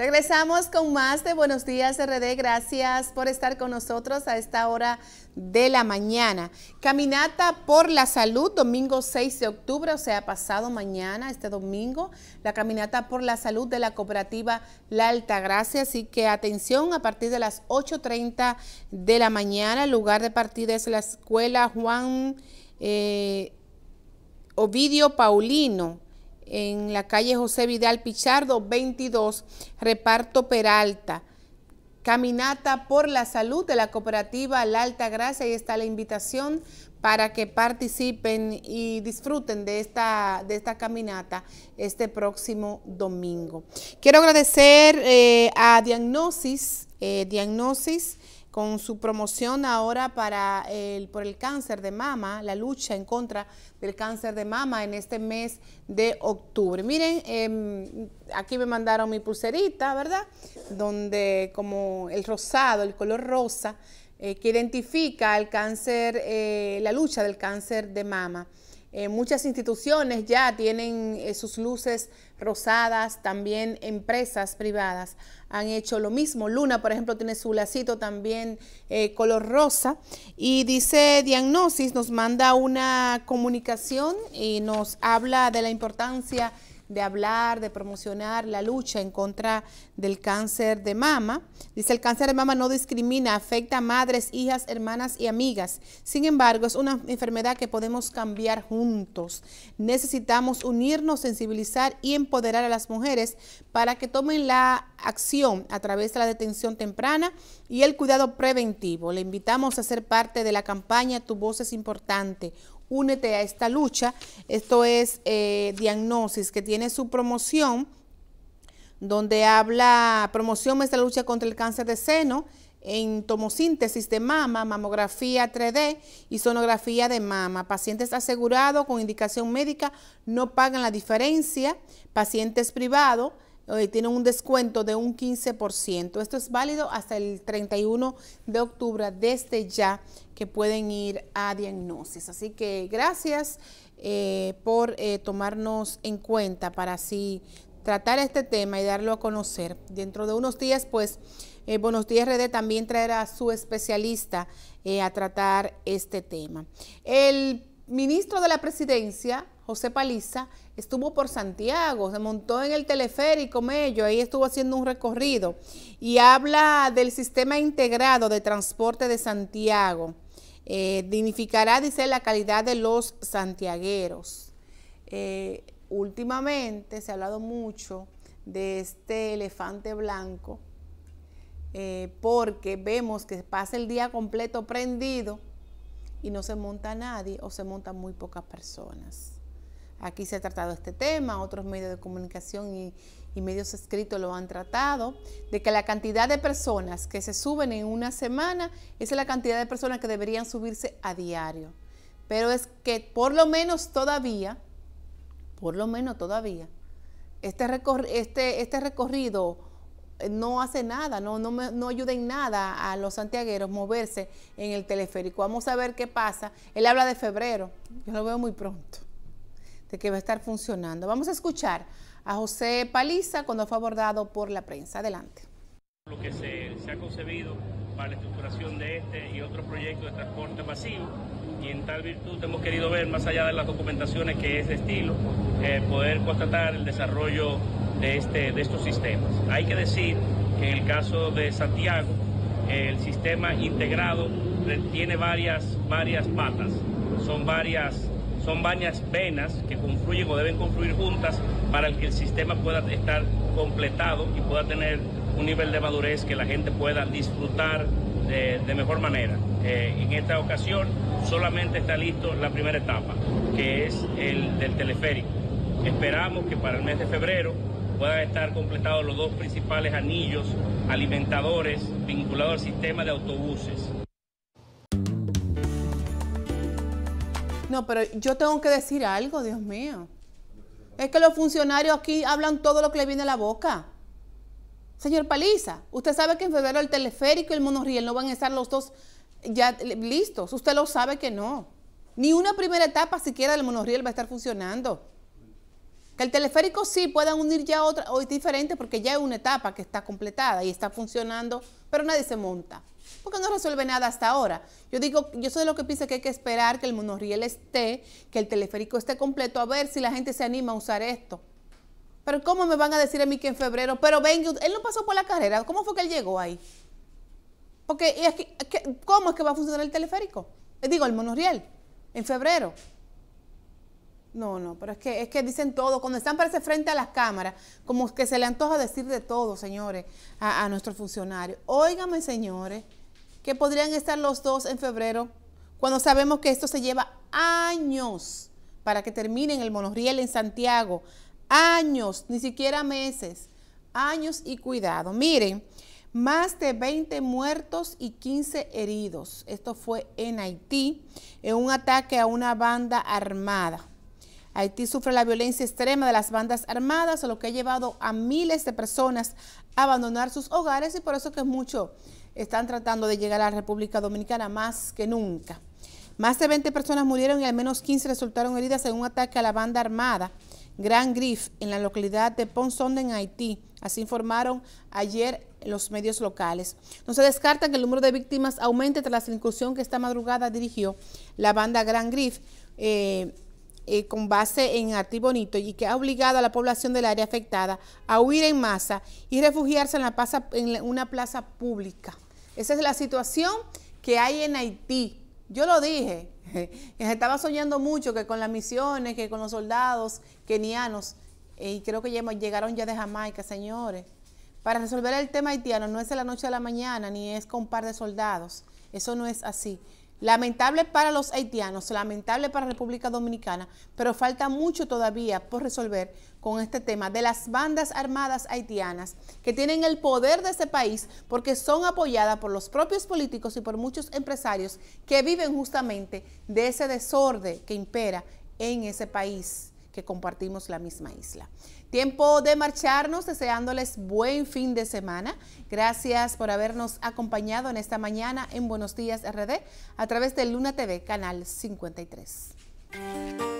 Regresamos con más de Buenos Días RD. Gracias por estar con nosotros a esta hora de la mañana. Caminata por la Salud, domingo 6 de octubre, o sea, pasado mañana, este domingo, la Caminata por la Salud de la cooperativa La Altagracia. Así que atención, a partir de las 8.30 de la mañana, lugar de partida es la escuela Juan eh, Ovidio Paulino en la calle José Vidal Pichardo 22, reparto Peralta. Caminata por la salud de la cooperativa La Alta Gracia y está la invitación para que participen y disfruten de esta, de esta caminata este próximo domingo. Quiero agradecer eh, a Diagnosis, eh, Diagnosis, con su promoción ahora para el, por el cáncer de mama, la lucha en contra del cáncer de mama en este mes de octubre. Miren, em, aquí me mandaron mi pulserita, ¿verdad? Donde como el rosado, el color rosa, eh, que identifica cáncer, eh, la lucha del cáncer de mama. Eh, muchas instituciones ya tienen eh, sus luces rosadas, también empresas privadas han hecho lo mismo. Luna, por ejemplo, tiene su lacito también eh, color rosa. Y dice Diagnosis, nos manda una comunicación y nos habla de la importancia de hablar, de promocionar la lucha en contra del cáncer de mama. Dice, el cáncer de mama no discrimina, afecta a madres, hijas, hermanas y amigas. Sin embargo, es una enfermedad que podemos cambiar juntos. Necesitamos unirnos, sensibilizar y empoderar a las mujeres para que tomen la acción a través de la detención temprana y el cuidado preventivo. Le invitamos a ser parte de la campaña Tu voz es importante, Únete a esta lucha. Esto es eh, Diagnosis, que tiene su promoción, donde habla, promoción la lucha contra el cáncer de seno, en tomosíntesis de mama, mamografía 3D y sonografía de mama. Pacientes asegurados con indicación médica no pagan la diferencia. Pacientes privados eh, tienen un descuento de un 15%. Esto es válido hasta el 31 de octubre, desde ya que pueden ir a diagnosis. Así que gracias eh, por eh, tomarnos en cuenta para así tratar este tema y darlo a conocer. Dentro de unos días, pues, Buenos Días RD también traerá a su especialista a tratar este tema. El ministro de la Presidencia, José Paliza, estuvo por Santiago, se montó en el teleférico Mello, ahí estuvo haciendo un recorrido y habla del sistema integrado de transporte de Santiago. Eh, dignificará, dice, la calidad de los santiagueros. Eh, últimamente se ha hablado mucho de este elefante blanco eh, porque vemos que pasa el día completo prendido y no se monta nadie o se montan muy pocas personas. Aquí se ha tratado este tema, otros medios de comunicación y, medios escritos lo han tratado, de que la cantidad de personas que se suben en una semana es la cantidad de personas que deberían subirse a diario. Pero es que por lo menos todavía, por lo menos todavía, este, este, este recorrido eh, no hace nada, no, no, no, ayuda en nada a los santiagueros moverse en el teleférico. Vamos a ver qué pasa. Él habla de febrero, yo lo veo muy pronto de que va a estar funcionando. Vamos a escuchar a José Paliza cuando fue abordado por la prensa. Adelante. Lo que se, ha concebido para la estructuración de este y otro proyecto de transporte masivo y en tal virtud hemos querido ver, más allá de las documentaciones que es de estilo, eh, poder constatar el desarrollo de, este, de estos sistemas. Hay que decir que en el caso de Santiago, el sistema integrado eh, tiene varias, varias patas, son varias son bañas venas que confluyen o deben confluir juntas para que el sistema pueda estar completado y pueda tener un nivel de madurez que la gente pueda disfrutar de, mejor manera. Eh, en esta ocasión solamente está listo la primera etapa, que es el del teleférico. Esperamos que para el mes de febrero puedan estar completados los dos principales anillos alimentadores vinculados al sistema de autobuses. No, pero yo tengo que decir algo, Dios mío. Es que los funcionarios aquí hablan todo lo que le viene a la boca. Señor Paliza, usted sabe que en febrero el teleférico y el monorriel no van a estar los dos ya listos. Usted lo sabe que no. Ni una primera etapa siquiera del monorriel va a estar funcionando. Que el teleférico sí puedan unir ya otra, hoy diferente, porque ya es una etapa que está completada y está funcionando, pero nadie se monta porque no resuelve nada hasta ahora. Yo digo, yo soy de lo que piensa que hay que esperar que el monorriel esté, que el teleférico esté completo, a ver si la gente se anima a usar esto. Pero ¿cómo me van a decir a mí que en febrero, pero venga, él no pasó por la carrera, ¿cómo fue que él llegó ahí? Porque ¿cómo es que va a funcionar el teleférico? Eh, digo, el monorriel, en febrero. No, no, pero es que, es que dicen todo. Cuando están para parece frente a las cámaras, como que se le antoja decir de todo, señores, a, a nuestros funcionarios. Óigame, señores que podrían estar los dos en febrero, cuando sabemos que esto se lleva años para que terminen el monorriel en Santiago. Años, ni siquiera meses. Años y cuidado. Miren, más de 20 muertos y 15 heridos. Esto fue en Haití, en un ataque a una banda armada. Haití sufre la violencia extrema de las bandas armadas, lo que ha llevado a miles de personas a abandonar sus hogares y por eso que es mucho están tratando de llegar a la República Dominicana más que nunca. Más de 20 personas murieron y al menos 15 resultaron heridas en un ataque a la banda armada Gran Griff en la localidad de Ponsonde en Haití. Así informaron ayer los medios locales. No se descarta que el número de víctimas aumente tras la incursión que esta madrugada dirigió la banda Gran Griff. Eh, eh, con base en Bonito y que ha obligado a la población del área afectada a huir en masa y refugiarse en, la plaza, en una plaza pública. Esa es la situación que hay en Haití. Yo lo dije, estaba soñando mucho que con las misiones, que con los soldados kenianos, eh, y creo que llegaron ya de Jamaica, señores. Para resolver el tema haitiano no es de la noche a la mañana, ni es con un par de soldados. Eso no es así. Lamentable para los haitianos, lamentable para la República Dominicana, pero falta mucho todavía por resolver con este tema de las bandas armadas haitianas que tienen el poder de ese país porque son apoyadas por los propios políticos y por muchos empresarios que viven justamente de ese desorden que impera en ese país que compartimos la misma isla. Tiempo de marcharnos, deseándoles buen fin de semana. Gracias por habernos acompañado en esta mañana en Buenos Días RD a través de Luna TV, Canal 53.